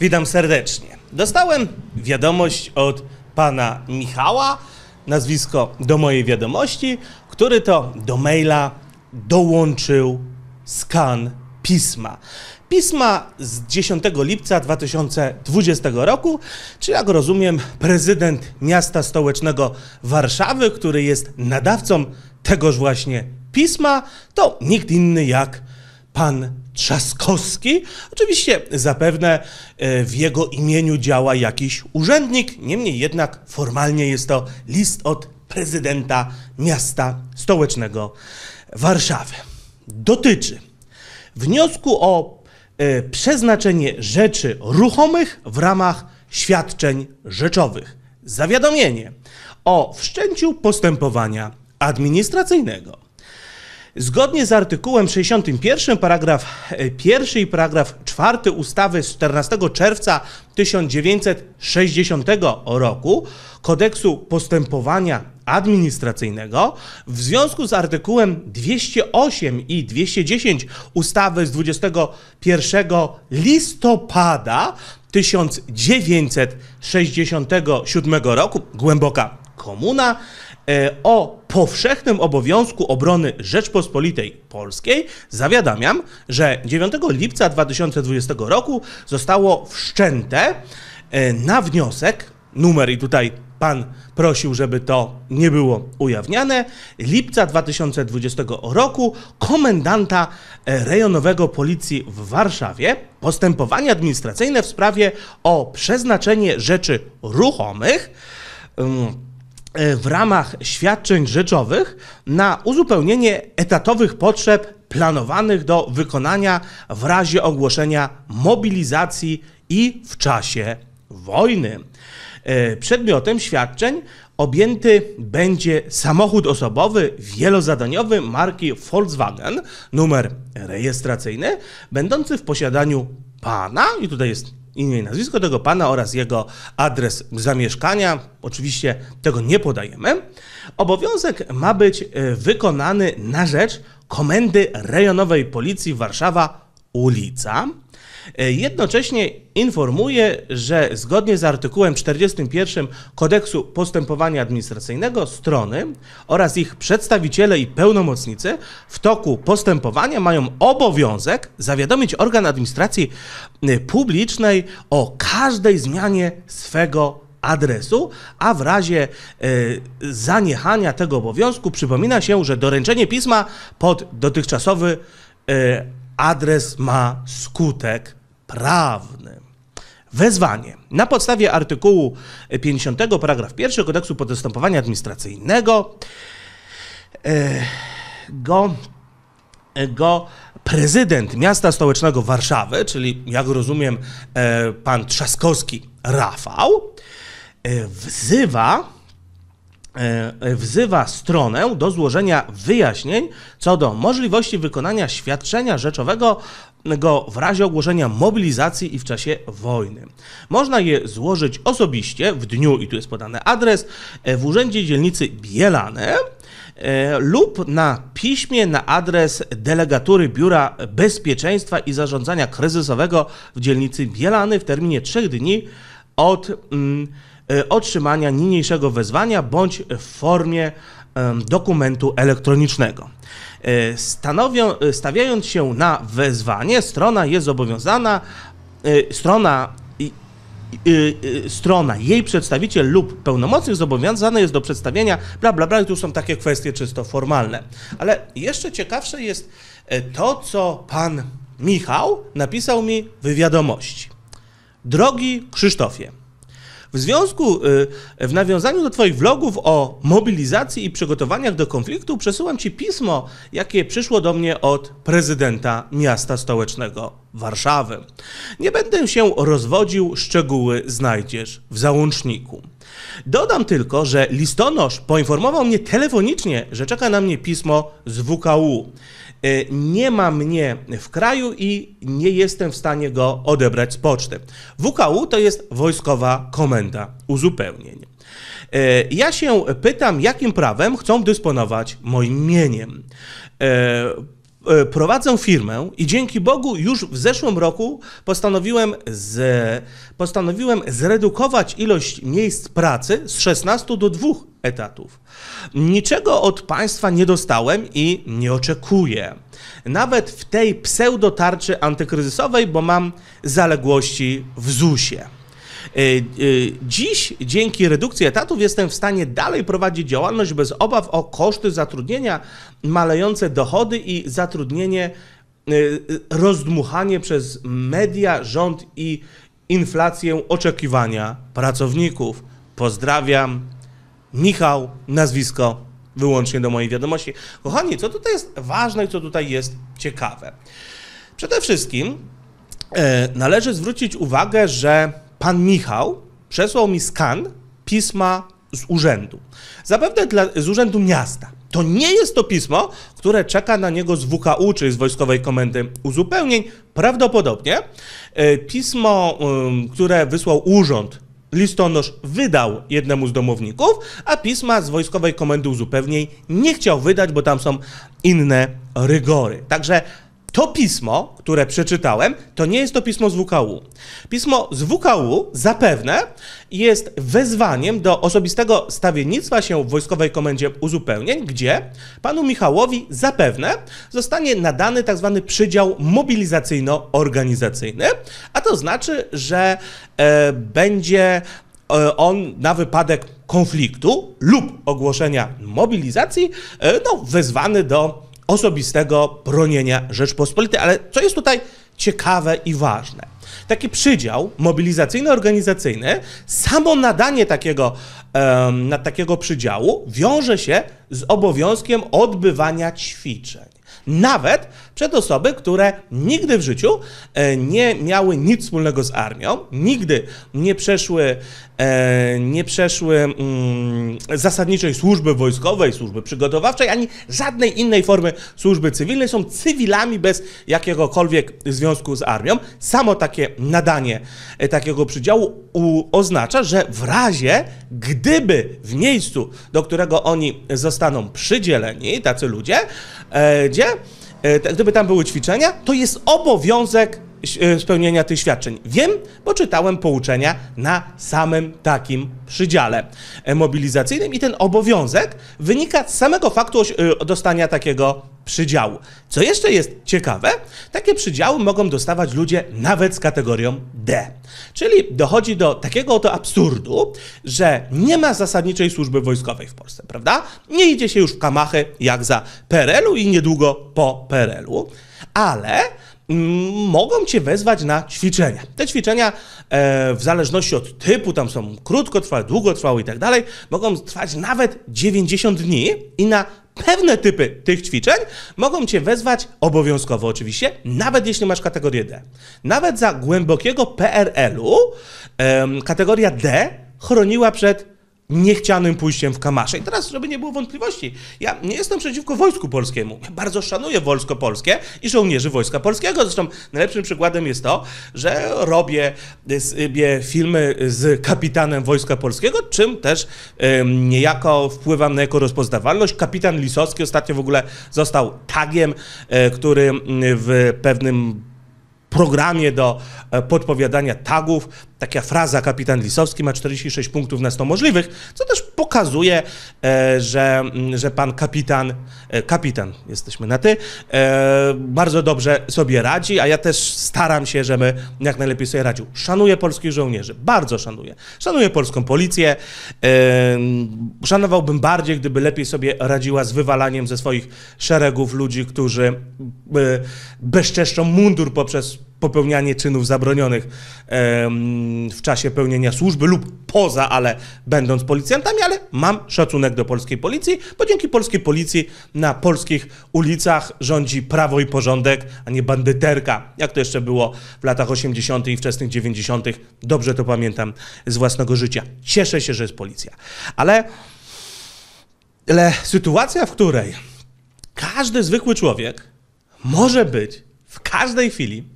Witam serdecznie. Dostałem wiadomość od pana Michała, nazwisko do mojej wiadomości, który to do maila dołączył skan pisma. Pisma z 10 lipca 2020 roku, czy jak rozumiem, prezydent miasta stołecznego Warszawy, który jest nadawcą tegoż właśnie pisma, to nikt inny jak pan Trzaskowski. Oczywiście zapewne e, w jego imieniu działa jakiś urzędnik, niemniej jednak formalnie jest to list od prezydenta miasta stołecznego Warszawy. Dotyczy wniosku o e, przeznaczenie rzeczy ruchomych w ramach świadczeń rzeczowych. Zawiadomienie o wszczęciu postępowania administracyjnego Zgodnie z artykułem 61 paragraf 1 e, i paragraf 4 ustawy z 14 czerwca 1960 roku Kodeksu Postępowania Administracyjnego w związku z artykułem 208 i 210 ustawy z 21 listopada 1967 roku, głęboka komuna, E, o powszechnym obowiązku obrony Rzeczpospolitej Polskiej zawiadamiam, że 9 lipca 2020 roku zostało wszczęte e, na wniosek numer i tutaj pan prosił, żeby to nie było ujawniane, lipca 2020 roku komendanta e, rejonowego policji w Warszawie postępowanie administracyjne w sprawie o przeznaczenie rzeczy ruchomych mm, E, w ramach świadczeń rzeczowych na uzupełnienie etatowych potrzeb planowanych do wykonania w razie ogłoszenia mobilizacji i w czasie wojny. E, przedmiotem świadczeń objęty będzie samochód osobowy wielozadaniowy marki Volkswagen, numer rejestracyjny, będący w posiadaniu pana, i tutaj jest imię i nazwisko tego pana oraz jego adres zamieszkania. Oczywiście tego nie podajemy. Obowiązek ma być e, wykonany na rzecz Komendy Rejonowej Policji Warszawa ulica. E, jednocześnie informuje, że zgodnie z artykułem 41 Kodeksu Postępowania Administracyjnego strony oraz ich przedstawiciele i pełnomocnicy w toku postępowania mają obowiązek zawiadomić organ administracji e, publicznej o każdej zmianie swego adresu, a w razie y, zaniechania tego obowiązku przypomina się, że doręczenie pisma pod dotychczasowy y, adres ma skutek prawny. Wezwanie. Na podstawie artykułu 50 paragraf 1 kodeksu Podstępowania administracyjnego e, go, e, go prezydent miasta stołecznego Warszawy, czyli jak rozumiem e, pan Trzaskowski Rafał, wzywa E, e, wzywa stronę do złożenia wyjaśnień co do możliwości wykonania świadczenia rzeczowego w razie ogłoszenia mobilizacji i w czasie wojny. Można je złożyć osobiście w dniu, i tu jest podany adres, e, w Urzędzie Dzielnicy Bielane lub na piśmie na adres Delegatury Biura Bezpieczeństwa i Zarządzania Kryzysowego w dzielnicy Bielany w terminie 3 dni od... Mm, E, otrzymania niniejszego wezwania bądź w formie dokumentu elektronicznego. E, stanowią, e, stawiając się na wezwanie, strona jest zobowiązana, strona strona, jej przedstawiciel lub pełnomocnik zobowiązany jest do przedstawienia bla bla bla i tu są takie kwestie czysto formalne. Ale jeszcze ciekawsze jest to, co pan Michał napisał mi w wiadomości. Drogi Krzysztofie, w związku, y, w nawiązaniu do Twoich vlogów o mobilizacji i przygotowaniach do konfliktu, przesyłam Ci pismo, jakie przyszło do mnie od prezydenta miasta stołecznego Warszawy. Nie będę się rozwodził, szczegóły znajdziesz w załączniku. Dodam tylko, że listonosz poinformował mnie telefonicznie, że czeka na mnie pismo z WKU. Y, nie ma mnie w kraju i nie jestem w stanie go odebrać z poczty. WKU to jest Wojskowa Komenda Uzupełnień. Y, ja się pytam, jakim prawem chcą dysponować moim mieniem. Y, E, prowadzę firmę i dzięki Bogu już w zeszłym roku postanowiłem, z, postanowiłem zredukować ilość miejsc pracy z 16 do 2 etatów. Niczego od państwa nie dostałem i nie oczekuję. Nawet w tej pseudotarczy antykryzysowej, bo mam zaległości w ZUS-ie. E, e, dziś dzięki redukcji etatów jestem w stanie dalej prowadzić działalność bez obaw o koszty zatrudnienia, malejące dochody i zatrudnienie e, rozdmuchanie przez media, rząd i inflację oczekiwania pracowników. Pozdrawiam. Michał, nazwisko wyłącznie do mojej wiadomości. Kochani, co tutaj jest ważne i co tutaj jest ciekawe? Przede wszystkim należy zwrócić uwagę, że pan Michał przesłał mi skan pisma z urzędu. Zapewne dla, z urzędu miasta. To nie jest to pismo, które czeka na niego z WKU, czyli z Wojskowej Komendy Uzupełnień. Prawdopodobnie e, pismo, które wysłał urząd listonosz wydał jednemu z domowników, a pisma z Wojskowej Komendy Uzupełnień nie chciał wydać, bo tam są inne rygory. Także to pismo, które przeczytałem, to nie jest to pismo z WKU. Pismo z WKU zapewne jest wezwaniem do osobistego stawiennictwa się w Wojskowej Komendzie Uzupełnień, gdzie panu Michałowi zapewne zostanie nadany tzw. Tak przydział mobilizacyjno-organizacyjny, a to znaczy, że e, będzie e, on na wypadek konfliktu lub ogłoszenia mobilizacji, e, no, wezwany do osobistego bronienia Rzeczpospolitej. Ale co jest tutaj ciekawe i ważne? Taki przydział mobilizacyjno-organizacyjny, samo nadanie takiego, um, na takiego przydziału wiąże się z obowiązkiem odbywania ćwiczeń. Nawet przed osoby, które nigdy w życiu e, nie miały nic wspólnego z armią, nigdy nie przeszły, e, nie przeszły mm, zasadniczej służby wojskowej, służby przygotowawczej, ani żadnej innej formy służby cywilnej, są cywilami bez jakiegokolwiek związku z armią. Samo takie nadanie e, takiego przydziału oznacza, że w razie, gdyby w miejscu, do którego oni zostaną przydzieleni, tacy ludzie, gdzie E, gdyby tam były ćwiczenia, to jest obowiązek e, spełnienia tych świadczeń. Wiem, bo czytałem pouczenia na samym takim przydziale e, mobilizacyjnym i ten obowiązek wynika z samego faktu dostania takiego przydziału. Co jeszcze jest ciekawe, takie przydziały mogą dostawać ludzie nawet z kategorią D. Czyli dochodzi do takiego oto absurdu, że nie ma zasadniczej służby wojskowej w Polsce, prawda? Nie idzie się już w kamachy jak za PRL-u i niedługo po PRL-u, ale mm, mogą cię wezwać na ćwiczenia. Te ćwiczenia, e, w zależności od typu, tam są krótkotrwałe, długotrwałe i tak dalej, mogą trwać nawet 90 dni i na Pewne typy tych ćwiczeń mogą Cię wezwać obowiązkowo oczywiście, nawet jeśli masz kategorię D. Nawet za głębokiego PRL-u kategoria D chroniła przed niechcianym pójściem w Kamasze. I teraz, żeby nie było wątpliwości, ja nie jestem przeciwko Wojsku Polskiemu. Ja bardzo szanuję Wojsko Polskie i żołnierzy Wojska Polskiego. Zresztą najlepszym przykładem jest to, że robię sobie y, y, filmy z kapitanem Wojska Polskiego, czym też niejako wpływam na jego rozpoznawalność. Kapitan Lisowski ostatnio w ogóle został tagiem, y, który w pewnym programie do e, podpowiadania tagów taka fraza kapitan Lisowski ma 46 punktów na 100 możliwych, co też pokazuje, e, że, mm, że pan kapitan, e, kapitan, jesteśmy na ty, e, bardzo dobrze sobie radzi, a ja też staram się, żeby jak najlepiej sobie radził. Szanuję polskich żołnierzy, bardzo szanuję. Szanuję polską policję. Szanowałbym bardziej, gdyby lepiej sobie radziła z wywalaniem ze swoich szeregów ludzi, którzy bezczeszczą mundur poprzez popełnianie czynów zabronionych w czasie pełnienia służby lub poza, ale będąc policjantami, ale mam szacunek do polskiej policji, bo dzięki polskiej policji na polskich ulicach rządzi prawo i porządek, a nie bandyterka, jak to jeszcze było w latach 80. i wczesnych 90. Dobrze to pamiętam z własnego życia. Cieszę się, że jest policja. Ale, ale sytuacja, w której każdy zwykły człowiek może być w każdej chwili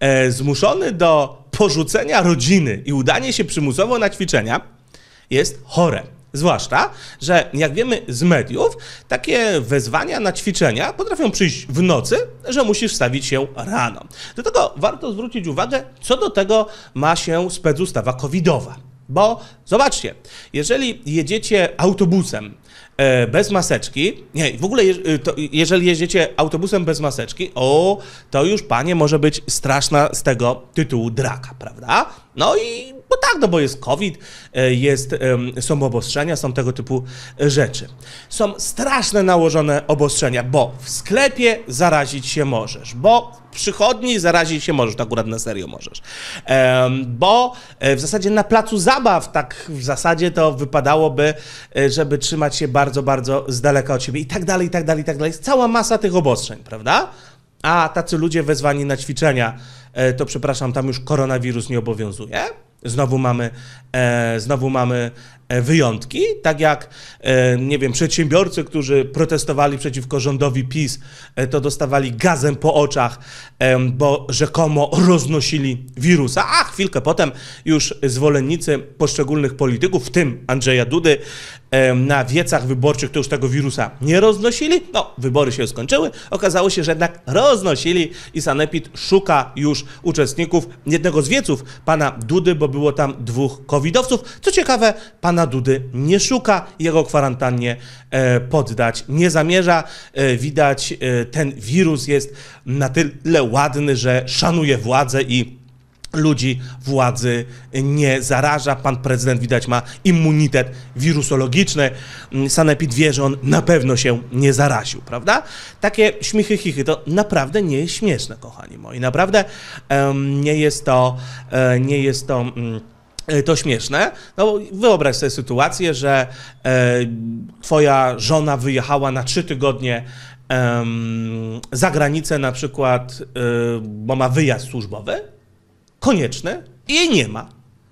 E, zmuszony do porzucenia rodziny i udanie się przymusowo na ćwiczenia jest chore. Zwłaszcza, że jak wiemy z mediów, takie wezwania na ćwiczenia potrafią przyjść w nocy, że musisz stawić się rano. Do tego warto zwrócić uwagę, co do tego ma się specustawa covidowa. Bo zobaczcie, jeżeli jedziecie autobusem e, bez maseczki, nie, w ogóle je, e, to, jeżeli jeździcie autobusem bez maseczki, o, to już panie może być straszna z tego tytułu draka, prawda? No i bo tak, no bo jest COVID, e, jest, są obostrzenia, są tego typu e, rzeczy. Są straszne nałożone obostrzenia, bo w sklepie zarazić się możesz, bo w przychodni zarazić się możesz, tak akurat na serio możesz. Bo e, w zasadzie na placu zabaw, tak w zasadzie to wypadałoby, żeby trzymać się bardzo, bardzo z daleka od siebie i tak dalej, i tak dalej, i tak dalej. Jest cała masa tych obostrzeń, prawda? A tacy ludzie wezwani na ćwiczenia, to przepraszam, tam już koronawirus nie obowiązuje. Znowu mamy, e, znowu mamy E, wyjątki, tak jak, e, nie wiem, przedsiębiorcy, którzy protestowali przeciwko rządowi PiS, e, to dostawali gazem po oczach, bo rzekomo roznosili wirusa, a chwilkę potem już zwolennicy poszczególnych polityków, w tym Andrzeja Dudy, na wiecach wyborczych to już tego wirusa nie roznosili. No, wybory się skończyły. Okazało się, że jednak roznosili i Sanepid szuka już uczestników jednego z wieców pana Dudy, bo było tam dwóch covidowców. Co ciekawe, pan pana Dudy nie szuka jego kwarantannie e, poddać nie zamierza. E, widać, e, ten wirus jest na tyle ładny, że szanuje władzę i ludzi władzy nie zaraża. Pan prezydent, widać, ma immunitet wirusologiczny. Mm, sanepid wie, że on na pewno się nie zaraził, prawda? Takie śmichy, chichy to naprawdę nie jest śmieszne, kochani moi. Naprawdę um, nie jest to, nie jest to... Um, E, to śmieszne. No, wyobraź sobie sytuację, że e, twoja żona wyjechała na trzy tygodnie e, za granicę, na przykład, e, bo ma wyjazd służbowy, konieczny, i jej nie ma.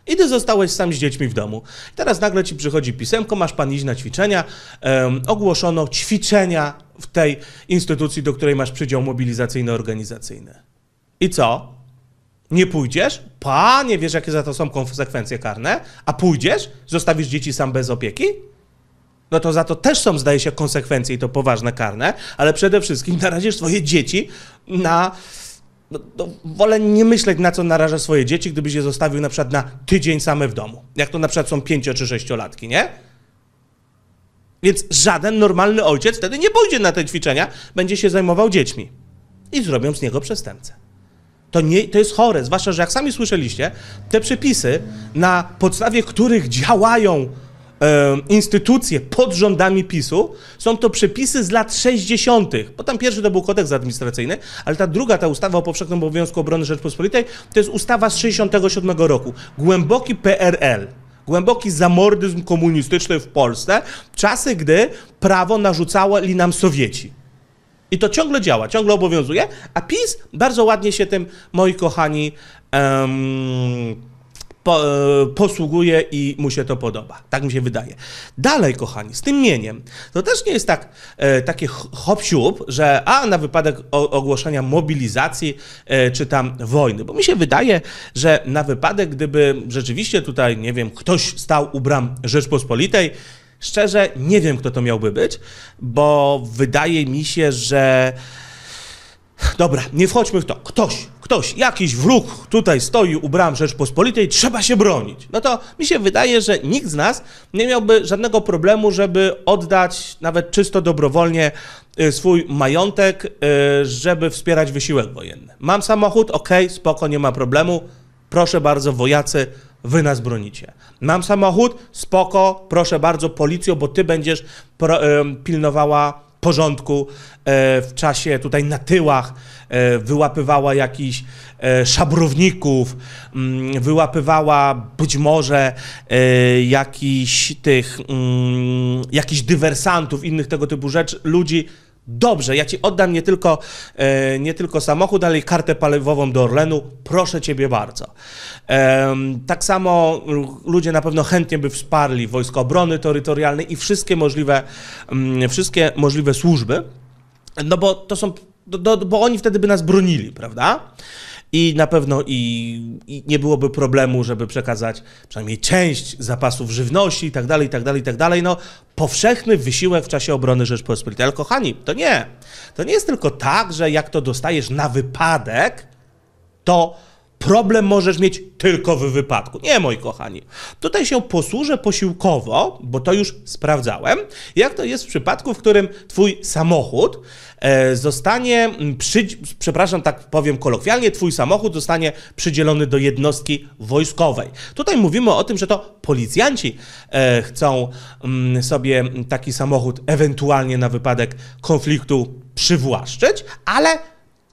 I ty zostałeś sam z dziećmi w domu. Teraz nagle ci przychodzi pisemko, masz pan iść na ćwiczenia. Um, ogłoszono ćwiczenia w tej instytucji, do której masz przydział mobilizacyjno-organizacyjny. I co? Nie pójdziesz? Panie, wiesz, jakie za to są konsekwencje karne? A pójdziesz? Zostawisz dzieci sam bez opieki? No to za to też są, zdaje się, konsekwencje i to poważne karne, ale przede wszystkim narazisz swoje dzieci na. No, no, wolę nie myśleć, na co naraża swoje dzieci, gdybyś je zostawił na przykład na tydzień same w domu. Jak to na przykład są pięcio czy sześciolatki, nie? Więc żaden normalny ojciec wtedy nie pójdzie na te ćwiczenia, będzie się zajmował dziećmi. I zrobią z niego przestępcę. To, nie, to jest chore, zwłaszcza, że jak sami słyszeliście, te przepisy, na podstawie których działają e, instytucje pod rządami PiSu, są to przepisy z lat 60., bo tam pierwszy to był kodeks administracyjny, ale ta druga, ta ustawa o powszechnym obowiązku obrony Rzeczpospolitej, to jest ustawa z 67 roku. Głęboki PRL głęboki zamordyzm komunistyczny w Polsce, czasy, gdy prawo li nam Sowieci. I to ciągle działa, ciągle obowiązuje, a PiS bardzo ładnie się tym, moi kochani, em, po, e, posługuje i mu się to podoba. Tak mi się wydaje. Dalej, kochani, z tym mieniem. To też nie jest tak, e, takie hop że a na wypadek ogłoszenia mobilizacji e, czy tam wojny. Bo mi się wydaje, że na wypadek, gdyby rzeczywiście tutaj, nie wiem, ktoś stał u bram Rzeczpospolitej, Szczerze nie wiem, kto to miałby być, bo wydaje mi się, że. Dobra, nie wchodźmy w to. Ktoś, ktoś, jakiś wróg tutaj stoi u bram Rzeczpospolitej, trzeba się bronić. No to mi się wydaje, że nikt z nas nie miałby żadnego problemu, żeby oddać nawet czysto dobrowolnie y, swój majątek, y, żeby wspierać wysiłek wojenny. Mam samochód, ok, spoko, nie ma problemu proszę bardzo, wojacy, wy nas bronicie. Mam samochód, spoko, proszę bardzo, policjo, bo ty będziesz pilnowała porządku e, w czasie tutaj na tyłach, e, wyłapywała jakichś e, szabrowników, mm, wyłapywała być może jakichś tych, mm, jakichś dywersantów, innych tego typu rzeczy, ludzi, Dobrze, ja ci oddam nie tylko, e, nie tylko samochód, ale i kartę paliwową do Orlenu. Proszę ciebie bardzo. E, tak samo ludzie na pewno chętnie by wsparli Wojsko Obrony Terytorialnej i wszystkie możliwe, m, mm, wszystkie możliwe służby, no bo to są, do, do, bo oni wtedy by nas bronili, prawda? i na pewno i, i, nie byłoby problemu, żeby przekazać przynajmniej część zapasów żywności i tak dalej, i tak dalej, i tak dalej. No, powszechny wysiłek w czasie obrony Rzeczpospolitej. Ale kochani, to nie. To nie jest tylko tak, że jak to dostajesz na wypadek, to problem możesz mieć tylko w wypadku. Nie, moi kochani. Tutaj się posłużę posiłkowo, bo to już sprawdzałem, jak to jest w przypadku, w którym twój samochód e, zostanie, mm, przy, przepraszam, tak powiem kolokwialnie, twój samochód zostanie przydzielony do jednostki wojskowej. Tutaj mówimy o tym, że to policjanci e, chcą mm, sobie taki samochód ewentualnie na wypadek konfliktu przywłaszczyć, ale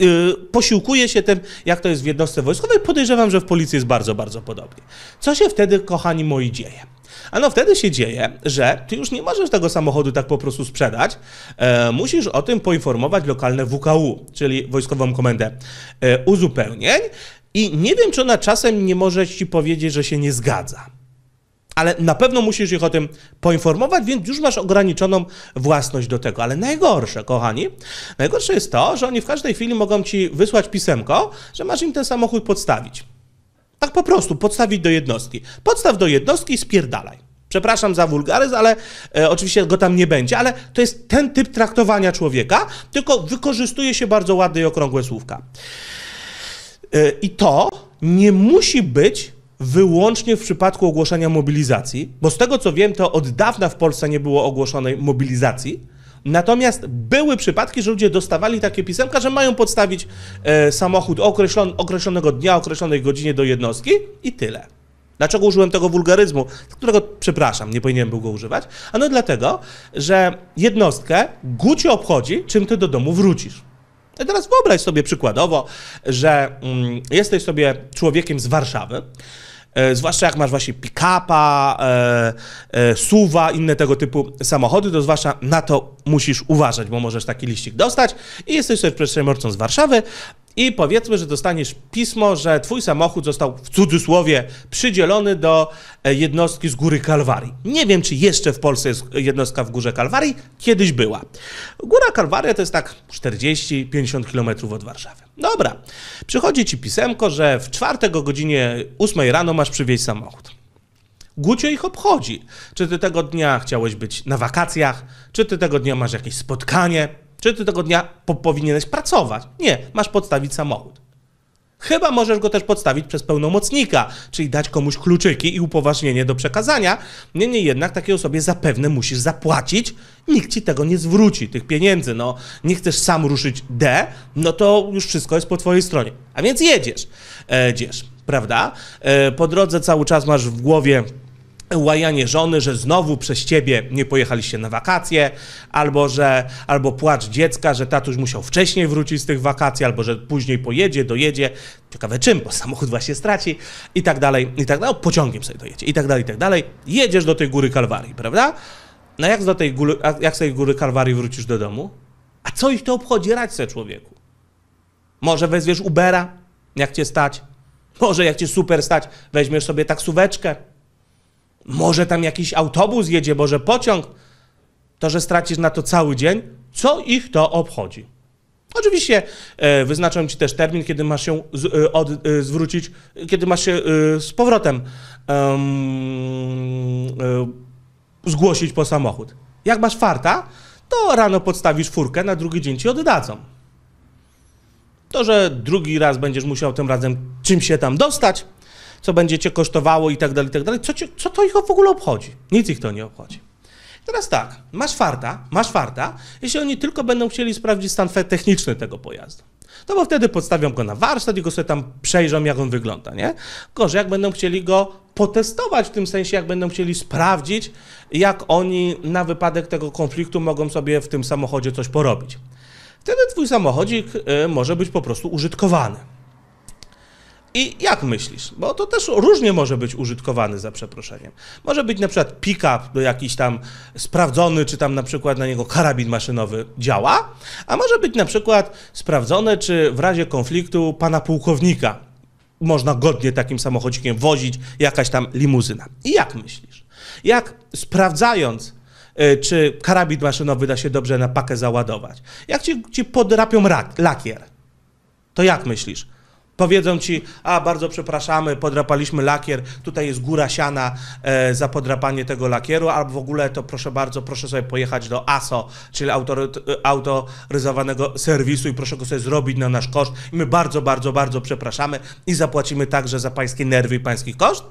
Y, posiłkuje się tym, jak to jest w jednostce wojskowej. Podejrzewam, że w policji jest bardzo, bardzo podobnie. Co się wtedy, kochani moi, dzieje? Ano wtedy się dzieje, że ty już nie możesz tego samochodu tak po prostu sprzedać. E, musisz o tym poinformować lokalne WKU, czyli Wojskową Komendę e, Uzupełnień. I nie wiem, czy ona czasem nie może ci powiedzieć, że się nie zgadza ale na pewno musisz ich o tym poinformować, więc już masz ograniczoną własność do tego. Ale najgorsze, kochani, najgorsze jest to, że oni w każdej chwili mogą ci wysłać pisemko, że masz im ten samochód podstawić. Tak po prostu, podstawić do jednostki. Podstaw do jednostki i spierdalaj. Przepraszam za wulgaryzm, ale e, oczywiście go tam nie będzie, ale to jest ten typ traktowania człowieka, tylko wykorzystuje się bardzo ładne i okrągłe słówka. E, I to nie musi być wyłącznie w przypadku ogłoszenia mobilizacji, bo z tego co wiem, to od dawna w Polsce nie było ogłoszonej mobilizacji. Natomiast były przypadki, że ludzie dostawali takie pisemka, że mają podstawić e, samochód określon, określonego dnia, określonej godzinie do jednostki i tyle. Dlaczego użyłem tego wulgaryzmu, którego, przepraszam, nie powinienem był go używać? Ano dlatego, że jednostkę gucie obchodzi, czym ty do domu wrócisz. I teraz wyobraź sobie przykładowo, że mm, jesteś sobie człowiekiem z Warszawy, E, zwłaszcza jak masz właśnie pick-upa, e, e, suwa, inne tego typu samochody, to zwłaszcza na to musisz uważać, bo możesz taki liścik dostać i jesteś sobie przedsiębiorcą z Warszawy, i powiedzmy, że dostaniesz pismo, że twój samochód został w cudzysłowie przydzielony do e, jednostki z Góry Kalwarii. Nie wiem, czy jeszcze w Polsce jest jednostka w Górze Kalwarii, kiedyś była. Góra Kalwaria to jest tak 40-50 km od Warszawy. Dobra, przychodzi ci pisemko, że w czwartek o godzinie 8 rano masz przywieźć samochód. Gucie ich obchodzi. Czy ty tego dnia chciałeś być na wakacjach, czy ty tego dnia masz jakieś spotkanie, czy ty tego dnia po powinieneś pracować? Nie, masz podstawić samochód. Chyba możesz go też podstawić przez pełnomocnika, czyli dać komuś kluczyki i upoważnienie do przekazania. Niemniej jednak takiej osobie zapewne musisz zapłacić. Nikt ci tego nie zwróci, tych pieniędzy. No, nie chcesz sam ruszyć D, no to już wszystko jest po twojej stronie. A więc jedziesz, e, jedziesz, prawda? E, po drodze cały czas masz w głowie łajanie żony, że znowu przez ciebie nie pojechaliście na wakacje, albo że albo płacz dziecka, że tatuś musiał wcześniej wrócić z tych wakacji, albo że później pojedzie, dojedzie, ciekawe czym, bo samochód właśnie straci i tak dalej, i tak dalej, o, pociągiem sobie dojedzie i tak dalej, i tak dalej. Jedziesz do tej góry Kalwarii, prawda? No jak z, do tej góry, jak z tej góry Kalwarii wrócisz do domu? A co ich to obchodzi, radź sobie człowieku. Może wezwiesz Ubera, jak cię stać. Może jak cię super stać, weźmiesz sobie taksóweczkę, może tam jakiś autobus jedzie, może pociąg. To, że stracisz na to cały dzień, co ich to obchodzi? Oczywiście e, wyznaczą ci też termin, kiedy masz się z, e, od, e, zwrócić, kiedy masz się z powrotem um, zgłosić po samochód. Jak masz farta, to rano podstawisz furkę, na drugi dzień ci oddadzą. To, że drugi raz będziesz musiał tym razem czym się tam dostać, co będzie cię kosztowało i tak dalej, i tak dalej. Co, co to ich w ogóle obchodzi? Nic ich to nie obchodzi. Teraz tak, masz farta, masz farta, jeśli oni tylko będą chcieli sprawdzić stan techniczny tego pojazdu. No bo wtedy podstawią go na warsztat i go sobie tam przejrzą, jak on wygląda, nie? Gorzej, jak będą chcieli go potestować, w tym sensie, jak będą chcieli sprawdzić, jak oni na wypadek tego konfliktu mogą sobie w tym samochodzie coś porobić. Wtedy twój samochodzik y, może być po prostu użytkowany. I jak myślisz? Bo to też różnie może być użytkowany za przeproszeniem. Może być na przykład pick-up jakiś tam sprawdzony, czy tam na przykład na niego karabin maszynowy działa, a może być na przykład sprawdzone, czy w razie konfliktu pana pułkownika można godnie takim samochodzikiem wozić, jakaś tam limuzyna. I jak myślisz? Jak sprawdzając e, czy karabin maszynowy da się dobrze na pakę załadować. Jak ci, ci podrapią rak, lakier, to jak myślisz? Powiedzą ci, a bardzo przepraszamy, podrapaliśmy lakier, tutaj jest góra siana e, za podrapanie tego lakieru, albo w ogóle to proszę bardzo, proszę sobie pojechać do ASO, czyli autoryzowanego serwisu i proszę go sobie zrobić na nasz koszt. I my bardzo, bardzo, bardzo przepraszamy i zapłacimy także za pańskie nerwy i pański koszt?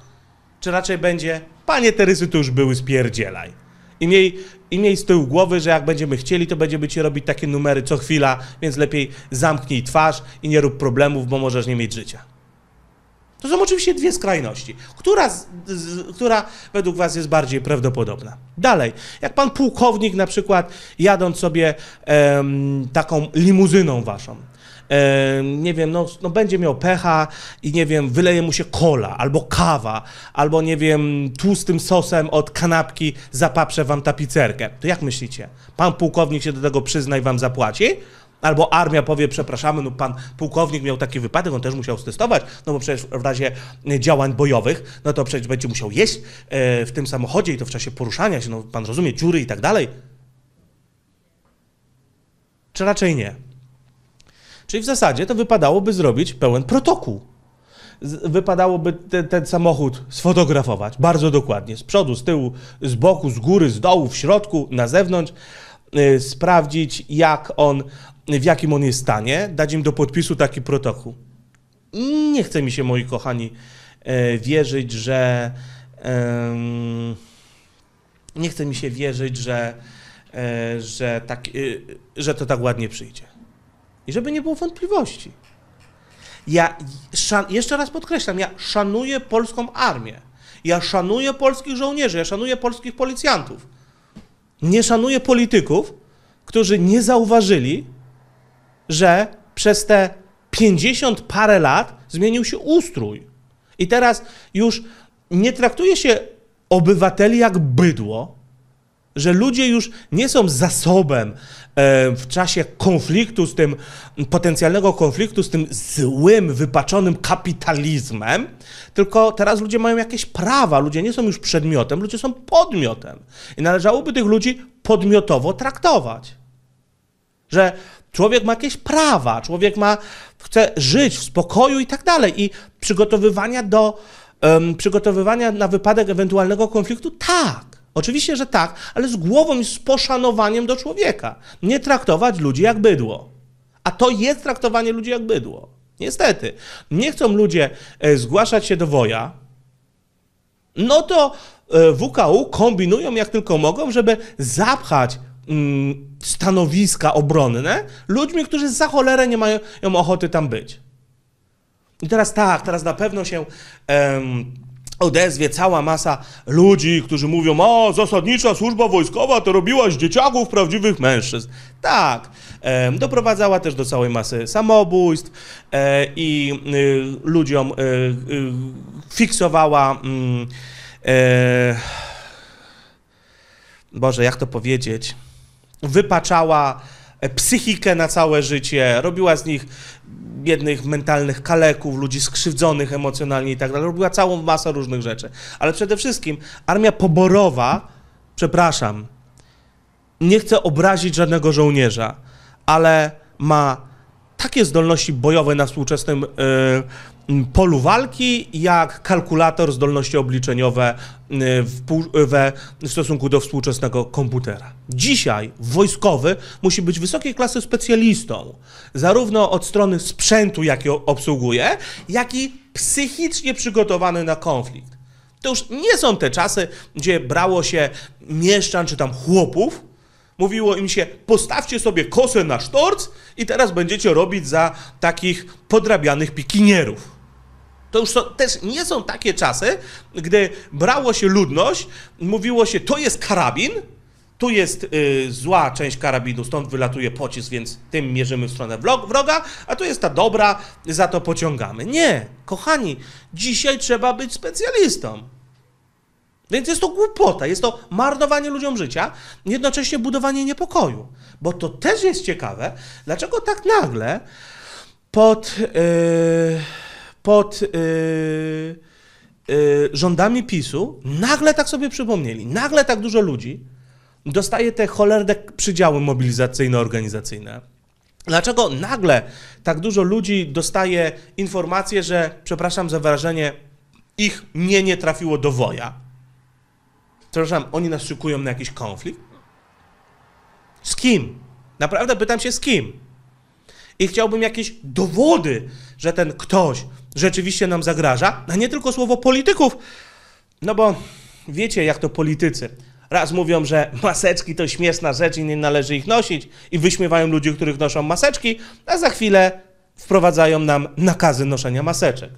Czy raczej będzie, panie Teresy, to już były, spierdzielaj. I miej, I miej z tyłu głowy, że jak będziemy chcieli, to będziemy ci robić takie numery co chwila, więc lepiej zamknij twarz i nie rób problemów, bo możesz nie mieć życia. To są oczywiście dwie skrajności. Która, z, z, która według Was jest bardziej prawdopodobna? Dalej, jak pan pułkownik na przykład jadąc sobie em, taką limuzyną waszą, nie wiem, no, no będzie miał pecha i nie wiem, wyleje mu się kola albo kawa, albo nie wiem, tłustym sosem od kanapki zapaprze wam tapicerkę. To jak myślicie? Pan pułkownik się do tego przyzna i wam zapłaci? Albo armia powie, przepraszamy, no pan pułkownik miał taki wypadek, on też musiał stestować, no bo przecież w razie e, działań bojowych, no to przecież będzie musiał jeść e, w tym samochodzie i to w czasie poruszania się, no pan rozumie, dziury i tak dalej. Czy raczej nie? Czyli w zasadzie to wypadałoby zrobić pełen protokół. Wypadałoby te, ten samochód sfotografować bardzo dokładnie, z przodu, z tyłu, z boku, z góry, z dołu, w środku, na zewnątrz, yy, sprawdzić jak on, w jakim on jest stanie, dać im do podpisu taki protokół. Nie chce mi się, moi kochani, yy, wierzyć, że... Yy, nie chce mi się wierzyć, że, e, że, tak, y, że to tak ładnie przyjdzie. I żeby nie było wątpliwości. Ja szan, jeszcze raz podkreślam, ja szanuję polską armię. Ja szanuję polskich żołnierzy, ja szanuję polskich policjantów. Nie szanuję polityków, którzy nie zauważyli, że przez te 50 parę lat zmienił się ustrój. I teraz już nie traktuje się obywateli jak bydło, że ludzie już nie są zasobem, E, w czasie konfliktu z tym, potencjalnego konfliktu z tym złym, wypaczonym kapitalizmem, tylko teraz ludzie mają jakieś prawa, ludzie nie są już przedmiotem, ludzie są podmiotem. I należałoby tych ludzi podmiotowo traktować. Że człowiek ma jakieś prawa, człowiek ma, chce żyć w spokoju i tak dalej. I przygotowywania do, um, przygotowywania na wypadek ewentualnego konfliktu, tak. Oczywiście, że tak, ale z głową i z poszanowaniem do człowieka. Nie traktować ludzi jak bydło. A to jest traktowanie ludzi jak bydło. Niestety. Nie chcą ludzie e, zgłaszać się do woja, no to e, WKU kombinują jak tylko mogą, żeby zapchać mm, stanowiska obronne ludźmi, którzy za cholerę nie mają ochoty tam być. I teraz tak, teraz na pewno się odezwie cała masa ludzi, którzy mówią: O, zasadnicza służba wojskowa to robiła z dzieciaków prawdziwych mężczyzn. Tak. E, doprowadzała też do całej masy samobójstw e, i y, ludziom y, y fiksowała. Mm, e, Boże, jak to powiedzieć? Wypaczała E, psychikę na całe życie, robiła z nich biednych mentalnych kaleków, ludzi skrzywdzonych emocjonalnie i tak dalej. Robiła całą masę różnych rzeczy. Ale przede wszystkim armia poborowa, przepraszam, nie chcę obrazić żadnego żołnierza, ale ma takie zdolności bojowe na współczesnym e, Mm, polu walki, jak kalkulator zdolności obliczeniowe mm, w, w stosunku do współczesnego komputera. Dzisiaj wojskowy musi być wysokiej klasy specjalistą, zarówno od strony sprzętu, jaki obsługuje, jak i psychicznie przygotowany na konflikt. To już nie są te czasy, gdzie brało się mieszczan czy tam chłopów, Mówiło im się, postawcie sobie kosę na sztorc i teraz będziecie robić za takich podrabianych pikinierów. To już są, też nie są takie czasy, gdy brało się ludność, mówiło się, to jest karabin, tu jest y, zła część karabinu, stąd wylatuje pocisk, więc tym mierzymy w stronę wroga, a tu jest ta dobra, za to pociągamy. Nie, kochani, dzisiaj trzeba być specjalistą. Więc jest to głupota, jest to marnowanie ludziom życia, jednocześnie budowanie niepokoju. Bo to też jest ciekawe, dlaczego tak nagle pod, yy, pod yy, yy, rządami PiSu nagle tak sobie przypomnieli, nagle tak dużo ludzi dostaje te cholerne przydziały mobilizacyjno-organizacyjne. Dlaczego nagle tak dużo ludzi dostaje informację, że, przepraszam za wrażenie ich mnie nie trafiło do woja? Przepraszam, oni nas szykują na jakiś konflikt? Z kim? Naprawdę pytam się, z kim? I chciałbym jakieś dowody, że ten ktoś rzeczywiście nam zagraża, a nie tylko słowo polityków. No bo wiecie, jak to politycy. Raz mówią, że maseczki to śmieszna rzecz i nie należy ich nosić, i wyśmiewają ludzi, których noszą maseczki, a za chwilę wprowadzają nam nakazy noszenia maseczek.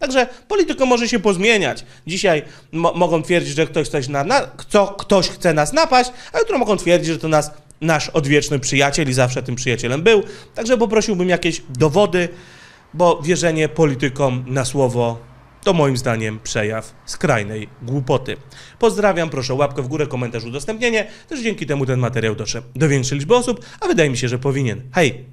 Także polityka może się pozmieniać. Dzisiaj mogą twierdzić, że ktoś, ktoś na, na kto, ktoś chce nas napaść, a jutro mogą twierdzić, że to nas nasz odwieczny przyjaciel i zawsze tym przyjacielem był. Także poprosiłbym jakieś dowody, bo wierzenie politykom na słowo to moim zdaniem przejaw skrajnej głupoty. Pozdrawiam, proszę o łapkę w górę, komentarz, udostępnienie. Też dzięki temu ten materiał dotrze do większej liczby osób, a wydaje mi się, że powinien. Hej!